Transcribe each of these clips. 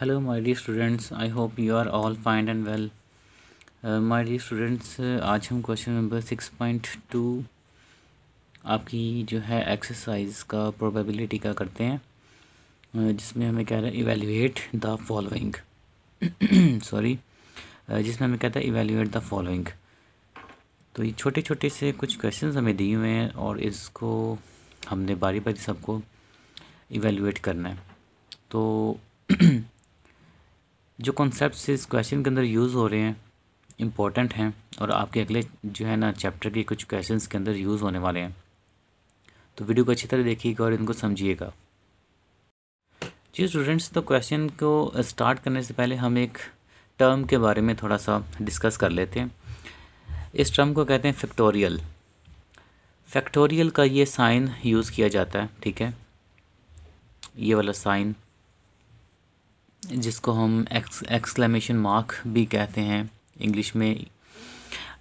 hello my dear students I hope you are all fine and well my dear students आज हम question number six point two आपकी जो है exercise का probability का करते हैं uh, जिसमें हमें कह रहा है इवेल्यूएट द फॉलोइंग सॉरी जिसमें हमें कहता है इवेल्यूएट द फॉलोइंग तो ये छोटे छोटे से कुछ क्वेश्चन हमें दिए हुए हैं और इसको हमने बारी बारी सबको इवेल्यूएट करना है तो जो कॉन्सेप्ट इस क्वेश्चन के अंदर यूज़ हो रहे हैं इम्पॉर्टेंट हैं और आपके अगले जो है ना चैप्टर के कुछ क्वेश्चन के अंदर यूज़ होने वाले हैं तो वीडियो को अच्छी तरह देखिएगा और इनको समझिएगा जी स्टूडेंट्स तो क्वेश्चन को स्टार्ट करने से पहले हम एक टर्म के बारे में थोड़ा सा डिस्कस कर लेते हैं इस टर्म को कहते हैं फैक्टोरियल फैक्टोरियल का ये साइन यूज़ किया जाता है ठीक है ये वाला साइन जिसको हम एक्स एक्सक्लेमेशन मार्क भी कहते हैं इंग्लिश में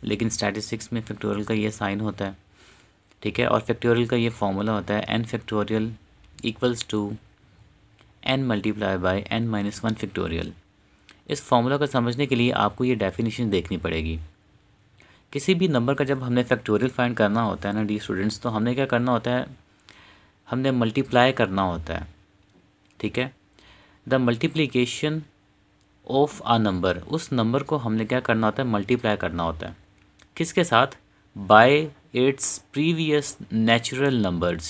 लेकिन स्टैटिस्टिक्स में फैक्टोरियल का ये साइन होता है ठीक है और फैक्टोरियल का ये फार्मूला होता है N factorial equals to N multiply by N minus one factorial इस फार्मूला को समझने के लिए आपको ये डेफिनेशन देखनी पड़ेगी किसी भी नंबर का जब हमने फैक्टोरियल फाइंड करना होता है ना डी स्टूडेंट्स तो हमने क्या करना होता है हमने मल्टीप्लाई करना होता है ठीक है the multiplication of a number उस नंबर को हमने क्या करना होता है मल्टीप्लाई करना होता है किसके साथ by its previous natural numbers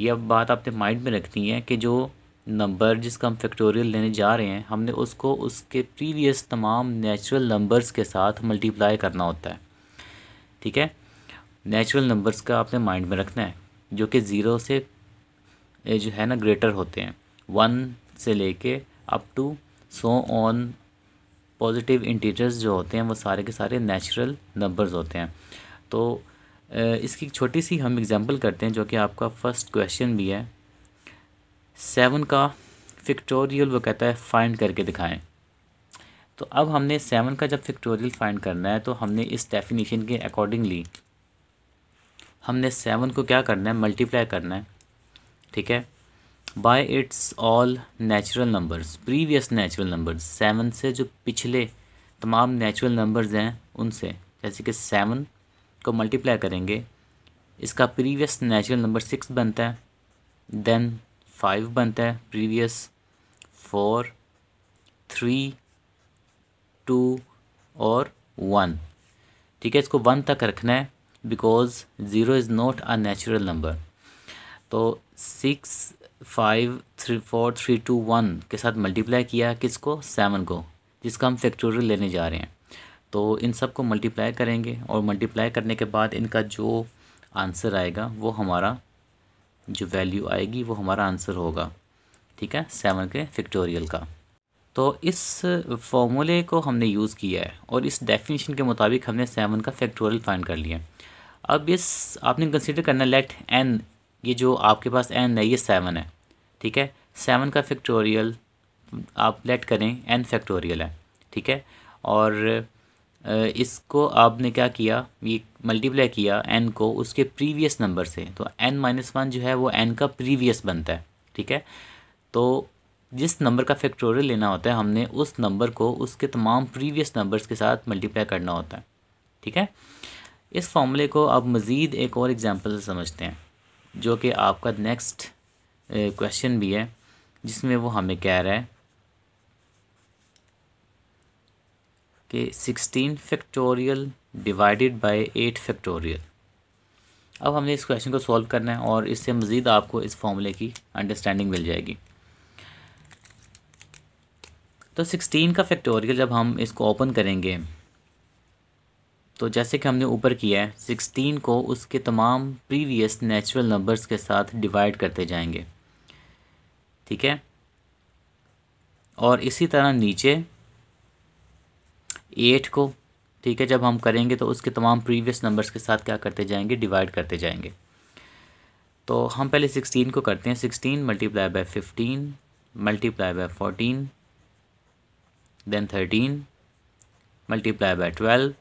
ये अब बात आपने माइंड में रखनी है कि जो नंबर जिसका हम फैक्टोरियल लेने जा रहे हैं हमने उसको उसके प्रीवियस तमाम नेचुरल नंबर्स के साथ मल्टीप्लाई करना होता है ठीक है नेचुरल नंबर्स का आपने माइंड में रखना है जो कि ज़ीरो से जो है ना ग्रेटर होते हैं वन से लेके up to so on positive integers जो होते हैं वो सारे के सारे नेचुरल नंबर्स होते हैं तो इसकी छोटी सी हम एग्ज़ाम्पल करते हैं जो कि आपका फ़र्स्ट क्वेश्चन भी है सेवन का फिक्टोरियल वो कहता है फाइंड करके दिखाएं तो अब हमने सेवन का जब फिक्टोरियल फाइंड करना है तो हमने इस डेफिनेशन के अकॉर्डिंगली हमने सेवन को क्या करना है मल्टीप्लाई करना है ठीक है by its all natural numbers previous natural numbers seven से जो पिछले तमाम नेचुरल नंबर्स हैं उनसे जैसे कि सेवन को मल्टीप्लाई करेंगे इसका प्रीवियस नेचुरल नंबर सिक्स बनता है देन फाइव बनता है प्रीवियस फोर थ्री टू और वन ठीक है इसको वन तक रखना है because zero is not a natural number तो six five three four three two one के साथ मल्टीप्लाई किया किसको सेवन को जिसका हम फैक्टोरियल लेने जा रहे हैं तो इन सब को मल्टीप्लाई करेंगे और मल्टीप्लाई करने के बाद इनका जो आंसर आएगा वो हमारा जो वैल्यू आएगी वो हमारा आंसर होगा ठीक है सेवन के फैक्टोरियल का तो इस फॉर्मूले को हमने यूज़ किया है और इस डेफिनेशन के मुताबिक हमने सेवन का फैक्टोरियल फाइंड कर लिया अब इस आपने कंसिडर करना लेट एन ये जो आपके पास एन है ये सेवन है ठीक है सेवन का फैक्टोरियल आप लेट करें एन फैक्टोरियल है ठीक है और इसको आपने क्या किया ये मल्टीप्लाई किया एन को उसके प्रीवियस नंबर से तो एन माइनस वन जो है वो एन का प्रीवियस बनता है ठीक है तो जिस नंबर का फैक्टोरियल लेना होता है हमने उस नंबर को उसके तमाम प्रीवियस नंबर्स के साथ मल्टीप्लाई करना होता है ठीक है इस फॉर्मूले को आप मज़ीद एक और एग्ज़ाम्पल से समझते हैं जो कि आपका नेक्स्ट क्वेश्चन भी है जिसमें वो हमें कह रहा है कि sixteen factorial divided by eight factorial अब हमें इस क्वेश्चन को सॉल्व करना है और इससे मज़ीद आपको इस फॉर्मूले की अंडरस्टैंडिंग मिल जाएगी तो सिक्सटीन का फैक्टोरियल जब हम इसको ओपन करेंगे तो जैसे कि हमने ऊपर किया है सिक्सटीन को उसके तमाम प्रीवियस नेचुरल नंबर्स के साथ डिवाइड करते जाएंगे ठीक है और इसी तरह नीचे एट को ठीक है जब हम करेंगे तो उसके तमाम प्रीवियस नंबर्स के साथ क्या करते जाएंगे डिवाइड करते जाएंगे तो हम पहले सिक्सटीन को करते हैं sixteen multiply by fifteen multiply by fourteen then thirteen multiply by twelve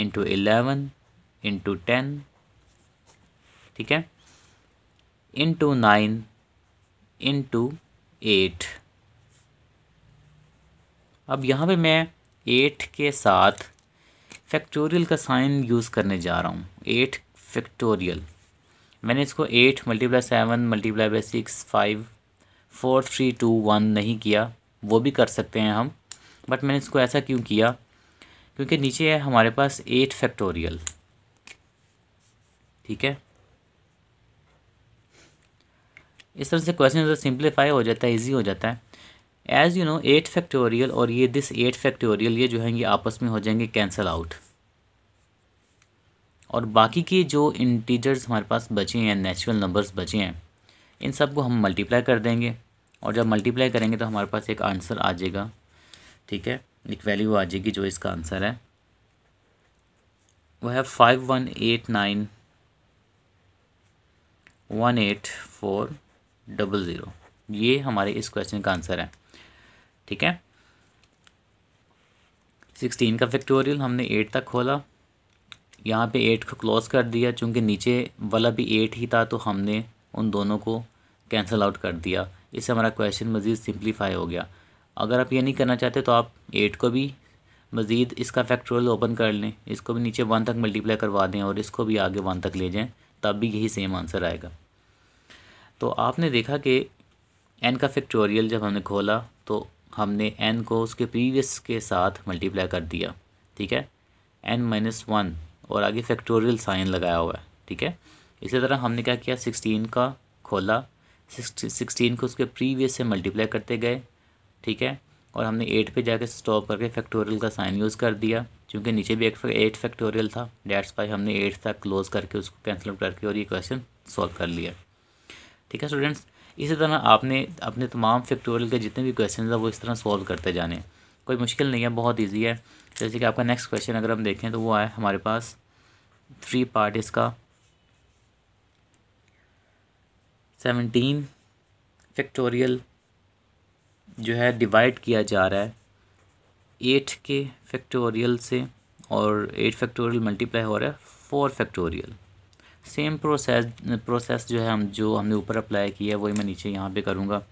into eleven into ten ठीक है इंटू नाइन इंटू एट अब यहाँ पे मैं एट के साथ फैक्टोरियल का साइन यूज़ करने जा रहा हूँ एट फैक्टोरियल मैंने इसको eight multiply seven multiply by six five four three two one नहीं किया वो भी कर सकते हैं हम बट मैंने इसको ऐसा क्यों किया क्योंकि नीचे है हमारे पास एट फैक्टोरियल ठीक है इस तरह से क्वेश्चन सिंप्लीफाई हो जाता है इजी हो जाता है as you know eight factorial और ये दिस एट फैक्टोरियल ये जो है ये आपस में हो जाएंगे कैंसल आउट और बाकी के जो इंटीजर्स हमारे पास बचे हैं नेचुरल नंबर्स बचे हैं इन सब को हम मल्टीप्लाई कर देंगे और जब मल्टीप्लाई करेंगे तो हमारे पास एक आंसर आ जाएगा ठीक है एक वैल्यू आ जाएगी जो इसका आंसर है वो है five one eight nine one eight four double zero ये हमारे इस क्वेश्चन का आंसर है ठीक है सिक्सटीन का फैक्टोरियल हमने एट तक खोला यहाँ पे एट को क्लोज कर दिया चूँकि नीचे वाला भी एट ही था तो हमने उन दोनों को कैंसिल आउट कर दिया इससे हमारा क्वेश्चन मज़ीद सिंप्लीफाई हो गया अगर आप ये नहीं करना चाहते तो आप एट को भी मज़ीद इसका फैक्टोरियल ओपन कर लें इसको भी नीचे वन तक मल्टीप्लाई करवा दें और इसको भी आगे वन तक ले जाएं तब भी यही सेम आंसर आएगा तो आपने देखा कि एन का फैक्टोरियल जब हमने खोला तो हमने एन को उसके प्रीवियस के साथ मल्टीप्लाई कर दिया ठीक है एन माइनस वन और आगे फैक्टोरियल साइन लगाया हुआ है ठीक है इसी तरह हमने क्या किया सिक्सटीन का खोला सिक्सटीन को उसके प्रीवियस से मल्टीप्लाई करते गए ठीक है और हमने एट पे जाके स्टॉप करके फैक्टोरियल का साइन यूज़ कर दिया क्योंकि नीचे भी एक एट फैक्टोरियल था डेट्स बाई हमने एट तक क्लोज करके उसको कैंसिल आउट करके और ये क्वेश्चन सॉल्व कर लिया ठीक है स्टूडेंट्स इसी तरह आपने अपने तमाम फैक्टोरियल के जितने भी क्वेश्चन हैं वो इस तरह सॉल्व करते जाने कोई मुश्किल नहीं है बहुत ईजी है जैसे कि आपका नेक्स्ट क्वेश्चन अगर हम देखें तो वो आए हमारे पास थ्री पार्ट इसका सेवनटीन फैक्टोरियल जो है डिवाइड किया जा रहा है एट के फैक्टोरियल से और एट फैक्टोरियल मल्टीप्लाई हो रहा है four factorial same process process जो है हम जो हमने ऊपर अप्लाई किया है वही मैं नीचे यहाँ पे करूँगा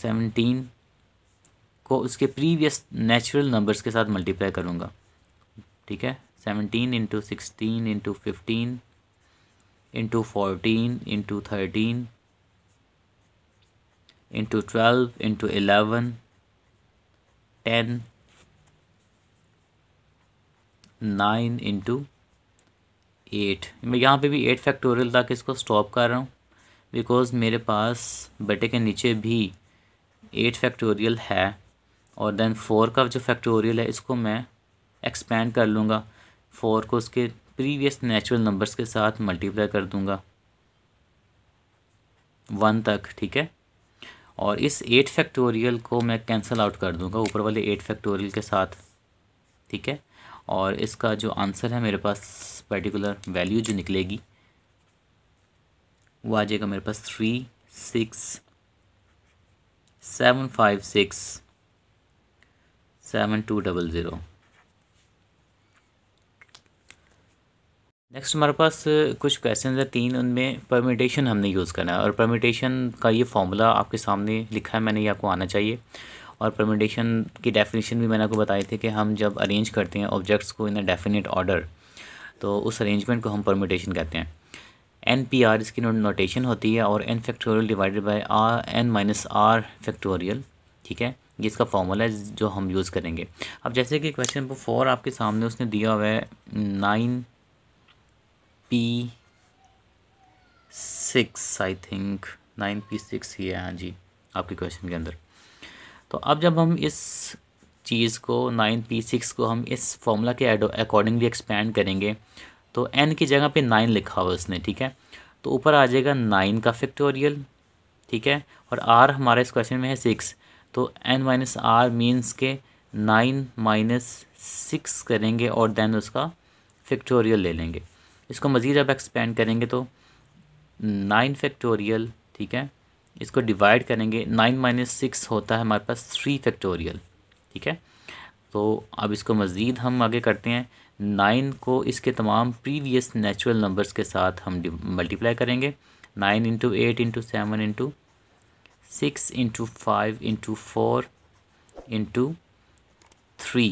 सेवनटीन को उसके प्रीवियस नेचुरल नंबर्स के साथ मल्टीप्लाई करूँगा ठीक है seventeen into sixteen into fifteen into fourteen into thirteen into 12 into 11 10 9 into eight मैं यहाँ पे भी एट फैक्टोरियल तक इसको स्टॉप कर रहा हूँ बिकॉज़ मेरे पास बटे के नीचे भी एट फैक्टोरियल है और देन फोर का जो फैक्टोरियल है इसको मैं एक्सपेंड कर लूँगा फोर को उसके प्रीवियस नेचुरल नंबर्स के साथ मल्टीप्लाई कर दूँगा वन तक ठीक है और इस एट फैक्टोरियल को मैं कैंसिल आउट कर दूंगा ऊपर वाले एट फैक्टोरियल के साथ ठीक है और इसका जो आंसर है मेरे पास पर्टिकुलर वैल्यू जो निकलेगी वो आ जाएगा मेरे पास three six seven five six seven two double zero next हमारे पास कुछ क्वेश्चन है तीन उनमें परमिटेशन हमने यूज़ करना है और परमिटेशन का ये फॉर्मूला आपके सामने लिखा है मैंने ये आपको आना चाहिए और परमिटेशन की डेफिनेशन भी मैंने आपको बताई थी कि हम जब अरेंज करते हैं ऑब्जेक्ट्स को इन अ डेफिनेट ऑर्डर तो उस अरेंजमेंट को हम परमिटेशन कहते हैं एन पी आर इसकी नोटेशन होती है और N factorial divided by R N minus are factorial ठीक है ये इसका फॉर्मूला है जो हम यूज़ करेंगे अब जैसे कि क्वेश्चन नंबर फोर आपके सामने उसने दिया हुआ है nine P six I think nine P six ही है हाँ जी आपके क्वेश्चन के अंदर तो अब जब हम इस चीज़ को नाइन पी सिक्स को हम इस फॉर्मूला के अकॉर्डिंगली एक्सपेंड करेंगे तो एन की जगह पे नाइन लिखा हुआ उसने ठीक है तो ऊपर आ जाएगा नाइन का फैक्टोरियल ठीक है और आर हमारे इस क्वेश्चन में है सिक्स तो एन माइनस आर मीन्स के नाइन माइनस सिक्स करेंगे और देन उसका फैक्टोरियल ले लेंगे इसको मज़ीद अब एक्सपेंड करेंगे तो नाइन फैक्टोरियल ठीक है इसको डिवाइड करेंगे नाइन माइनस सिक्स होता है हमारे पास थ्री फैक्टोरियल ठीक है तो अब इसको मज़ीद हम आगे करते हैं नाइन को इसके तमाम प्रीवियस नेचुरल नंबर्स के साथ हम मल्टीप्लाई करेंगे nine into eight into seven into six into five into four into three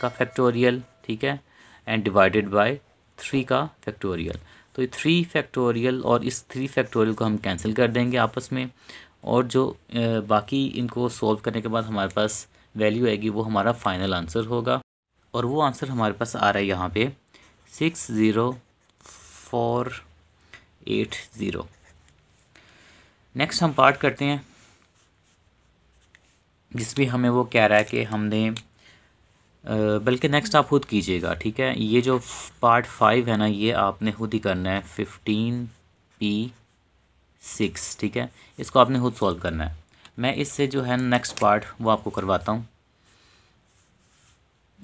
का फैक्टोरियल ठीक है एंड डिवाइडेड बाई थ्री का फैक्टोरियल तो ये थ्री फैक्टोरियल और इस थ्री फैक्टोरियल को हम कैंसिल कर देंगे आपस में और जो बाकी इनको सॉल्व करने के बाद हमारे पास वैल्यू आएगी वो हमारा फाइनल आंसर होगा और वो आंसर हमारे पास आ रहा है यहाँ पे six zero four eight zero next हम पार्ट करते हैं जिसमें हमें वो कह रहा है कि हमने बल्कि नेक्स्ट आप खुद कीजिएगा ठीक है ये जो पार्ट फाइव है ना ये आपने खुद ही करना है फिफ्टीन पी सिक्स ठीक है इसको आपने खुद सॉल्व करना है मैं इससे जो है नेक्स्ट पार्ट वो आपको करवाता हूँ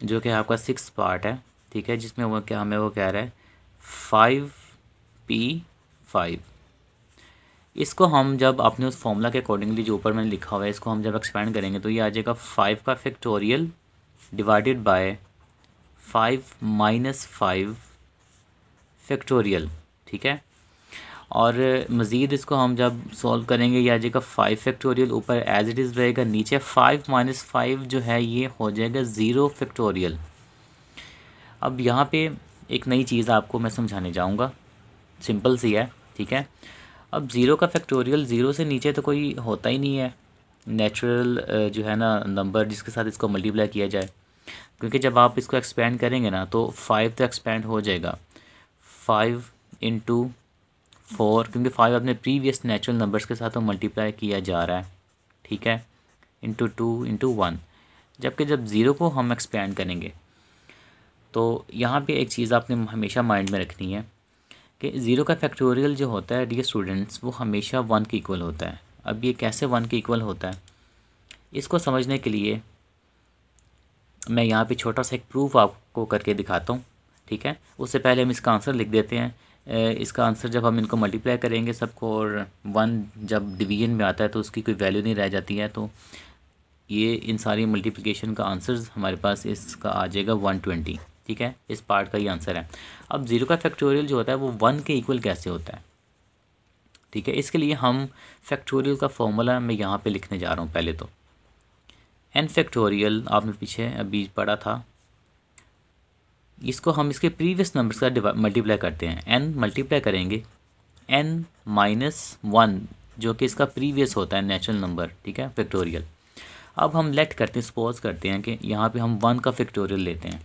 जो कि आपका सिक्स पार्ट है ठीक है जिसमें वो क्या हमें वो कह रहा है फाइव पी फाइव इसको हम जब अपने उस फॉर्मूला के अकॉर्डिंगली जो ऊपर मैंने लिखा हुआ है इसको हम जब एक्सपेंड करेंगे तो ये आ जाएगा फाइव का factorial divided by five minus five factorial ठीक है और uh, मज़ीद इसको हम जब सॉल्व करेंगे या आ जाएगा फ़ाइव फैक्टोरियल ऊपर एज इट इज़ रहेगा नीचे फ़ाइव माइनस फाइव जो है ये हो जाएगा ज़ीरो फैक्टोरियल अब यहाँ पे एक नई चीज़ आपको मैं समझाने जाऊँगा सिंपल सी है ठीक है अब ज़ीरो का फैक्टोरियल ज़ीरो से नीचे तो कोई होता ही नहीं है नेचुरल uh, जो है ना नंबर जिसके साथ इसको मल्टीप्लाई किया जाए क्योंकि जब आप इसको एक्सपेंड करेंगे ना तो फाइव तो एक्सपेंड हो जाएगा फाइव इंटू फोर क्योंकि फाइव अपने प्रीवियस नेचुरल नंबर्स के साथ तो मल्टीप्लाई किया जा रहा है ठीक है इंटू टू इंटू वन जबकि जब ज़ीरो को हम एक्सपेंड करेंगे तो यहाँ पे एक चीज़ आपने हमेशा माइंड में रखनी है कि ज़ीरो का फैक्टोरियल जो होता है डी स्टूडेंट्स वो हमेशा वन के इक्वल होता है अब ये कैसे वन के इक्वल होता है इसको समझने के लिए मैं यहाँ पे छोटा सा एक प्रूफ आपको करके दिखाता हूँ ठीक है उससे पहले हम इसका आंसर लिख देते हैं इसका आंसर जब हम इनको मल्टीप्लाई करेंगे सबको और वन जब डिवीजन में आता है तो उसकी कोई वैल्यू नहीं रह जाती है तो ये इन सारी मल्टीप्लिकेशन का आंसर हमारे पास इसका आ जाएगा वन ट्वेंटी ठीक है इस पार्ट का ये आंसर है अब ज़ीरो का फैक्टोरियल जो होता है वो वन के इक्वल कैसे होता है ठीक है इसके लिए हम फैक्टोरियल का फॉर्मूला मैं यहाँ पे लिखने जा रहा हूँ पहले तो एन फैक्टोरियल आपने पीछे अभी पढ़ा था इसको हम इसके प्रीवियस नंबर्स का मल्टीप्लाई करते हैं एन मल्टीप्लाई करेंगे एन माइनस वन जो कि इसका प्रीवियस होता है नेचुरल नंबर ठीक है फैक्टोरियल अब हम लेट करते हैं सपोज करते हैं कि यहाँ पे हम वन का फैक्टोरियल लेते हैं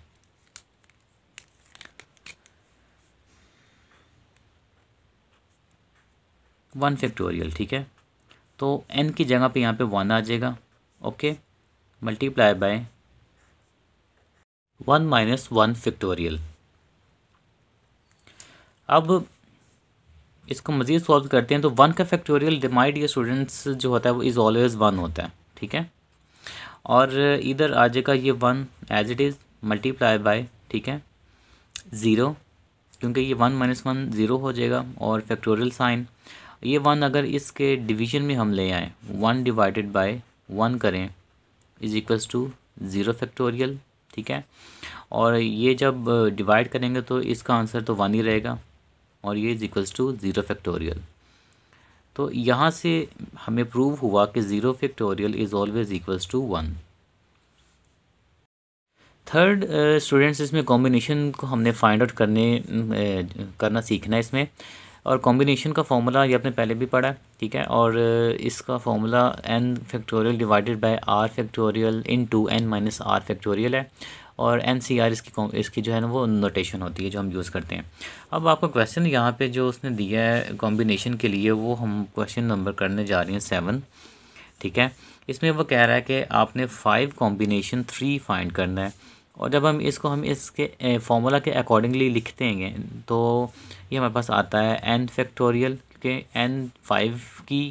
वन फैक्टोरियल ठीक है तो एन की जगह पे यहाँ पे वन आ जाएगा okay multiply by one minus one factorial अब इसको मज़ीद सॉल्व करते हैं तो वन का फैक्टोरियल डिमाइड ये स्टूडेंट्स जो होता है वो इज़ ऑलवेज़ वन होता है ठीक है और इधर आ जाएगा ये one as it is multiply by ठीक है ज़ीरो क्योंकि ये वन माइनस वन ज़ीरो हो जाएगा और फैक्टोरियल साइन ये वन अगर इसके डिवीजन में हम ले आएँ वन डिवाइडेड बाय वन करें is equals to zero factorial ठीक है और ये जब डिवाइड करेंगे तो इसका आंसर तो वन ही रहेगा और ये is equals to zero factorial तो यहाँ से हमें प्रूव हुआ कि zero factorial is always equals to one third students इसमें कॉम्बिनेशन को हमने फाइंड आउट करने uh, करना सीखना है इसमें और कॉम्बिनेशन का फॉर्मूला ये आपने पहले भी पढ़ा है ठीक है और इसका formula n factorial divided by r factorial into n minus are factorial है और एन सी आर इसकी इसकी जो है ना वो नोटेशन होती है जो हम यूज़ करते हैं अब आपका क्वेश्चन यहाँ पे जो उसने दिया है कॉम्बिनेशन के लिए वो हम क्वेश्चन नंबर करने जा रहे हैं सेवन ठीक है इसमें वो कह रहा है कि आपने फाइव कॉम्बिनेशन थ्री फाइंड करना है और जब हम इसको हम इसके फॉर्मूला के अकॉर्डिंगली लिखते हैं तो ये हमारे पास आता है एन फैक्टोरियल क्योंकि एन फाइव की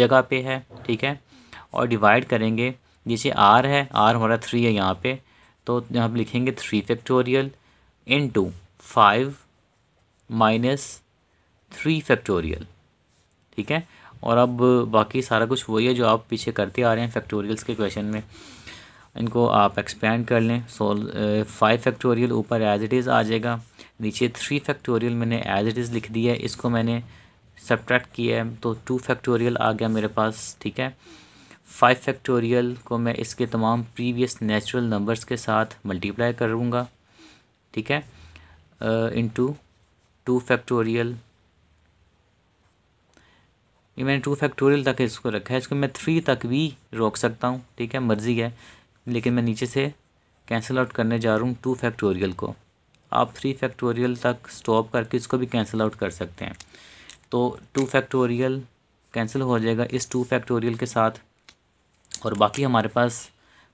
जगह पे है ठीक है और डिवाइड करेंगे जैसे आर है आर हमारा थ्री है यहाँ पे तो यहाँ पर लिखेंगे three factorial into five minus three factorial ठीक है और अब बाकी सारा कुछ वही है जो आप पीछे करते आ रहे हैं फैक्टोरियल्स के क्वेश्चन में इनको आप एक्सपेंड कर लें सो फाइव फैक्टोरियल ऊपर एज इट इज़ आ जाएगा नीचे थ्री फैक्टोरियल मैंने एज इट इज़ लिख दिया है इसको मैंने सब्ट्रैक्ट किया है तो टू फैक्टोरियल आ गया मेरे पास ठीक है फाइव फैक्टोरियल को मैं इसके तमाम प्रीवियस नेचुरल नंबर्स के साथ मल्टीप्लाई करूँगा ठीक है इंटू टू फैक्टोरियल ये मैंने टू फैक्टोरियल तक इसको रखा है इसको मैं थ्री तक भी रोक सकता हूँ ठीक है मर्ज़ी है लेकिन मैं नीचे से कैंसिल आउट करने जा रहा हूँ टू फैक्टोरियल को आप थ्री फैक्टोरियल तक स्टॉप करके इसको भी कैंसिल आउट कर सकते हैं तो टू फैक्टोरियल कैंसिल हो जाएगा इस टू फैक्टोरियल के साथ और बाकी हमारे पास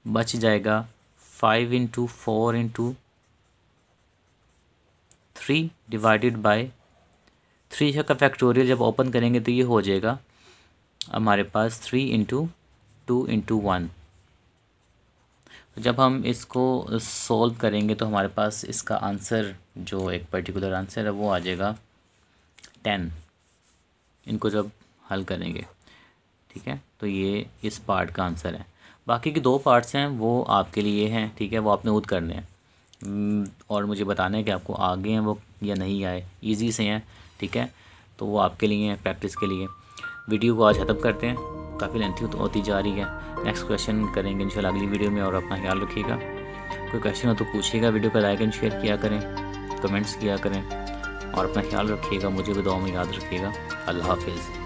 बच जाएगा five into four into three divided by three का फैक्टोरियल जब ओपन करेंगे तो ये हो जाएगा हमारे पास three into two into one जब हम इसको सॉल्व करेंगे तो हमारे पास इसका आंसर जो एक पर्टिकुलर आंसर है वो आ जाएगा टेन इनको जब हल करेंगे ठीक है तो ये इस पार्ट का आंसर है बाकी के दो पार्ट्स हैं वो आपके लिए हैं ठीक है वो आपने खुद करने हैं हम्म, और मुझे बताना है कि आपको आगे हैं वो या नहीं आए इजी से हैं ठीक है तो वो आपके लिए हैं प्रैक्टिस के लिए वीडियो को आज ख़त्म करते हैं काफ़ी लेंथी होती जा रही है नेक्स्ट क्वेश्चन करेंगे इंशाल्लाह अगली वीडियो में और अपना ख्याल रखिएगा कोई क्वेश्चन हो तो पूछिएगा वीडियो का लाइक एंड शेयर किया करें कमेंट्स किया करें और अपना ख्याल रखिएगा मुझे भी दुआ में याद रखिएगा अल्लाह हाफिज़